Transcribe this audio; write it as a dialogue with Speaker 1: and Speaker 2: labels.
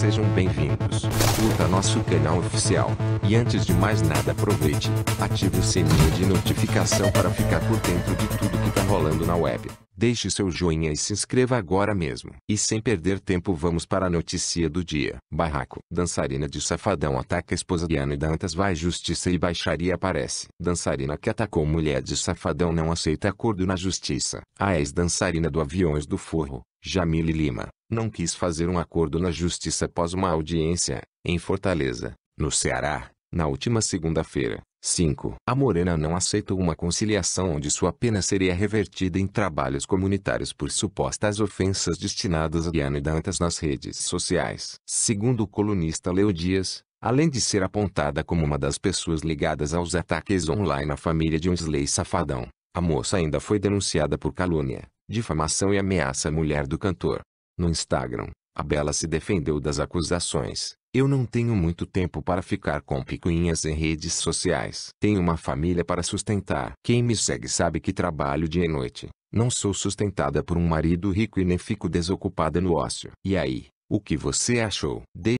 Speaker 1: Sejam bem-vindos. Curta nosso canal oficial. E antes de mais nada, aproveite, ative o sininho de notificação para ficar por dentro de tudo que tá rolando na web. Deixe seu joinha e se inscreva agora mesmo. E sem perder tempo, vamos para a notícia do dia. Barraco. Dançarina de safadão ataca esposa de Ana Dantas vai à justiça e baixaria aparece. Dançarina que atacou mulher de safadão não aceita acordo na justiça. A ex-dançarina do Aviões do Forro, Jamile Lima, não quis fazer um acordo na justiça após uma audiência, em Fortaleza, no Ceará, na última segunda-feira. 5. A Morena não aceitou uma conciliação onde sua pena seria revertida em trabalhos comunitários por supostas ofensas destinadas a Diana Dantas nas redes sociais. Segundo o colunista Leo Dias, além de ser apontada como uma das pessoas ligadas aos ataques online à família de um safadão, a moça ainda foi denunciada por calúnia difamação e ameaça à mulher do cantor. No Instagram, a Bela se defendeu das acusações. Eu não tenho muito tempo para ficar com picuinhas em redes sociais. Tenho uma família para sustentar. Quem me segue sabe que trabalho dia e noite. Não sou sustentada por um marido rico e nem fico desocupada no ócio. E aí, o que você achou? De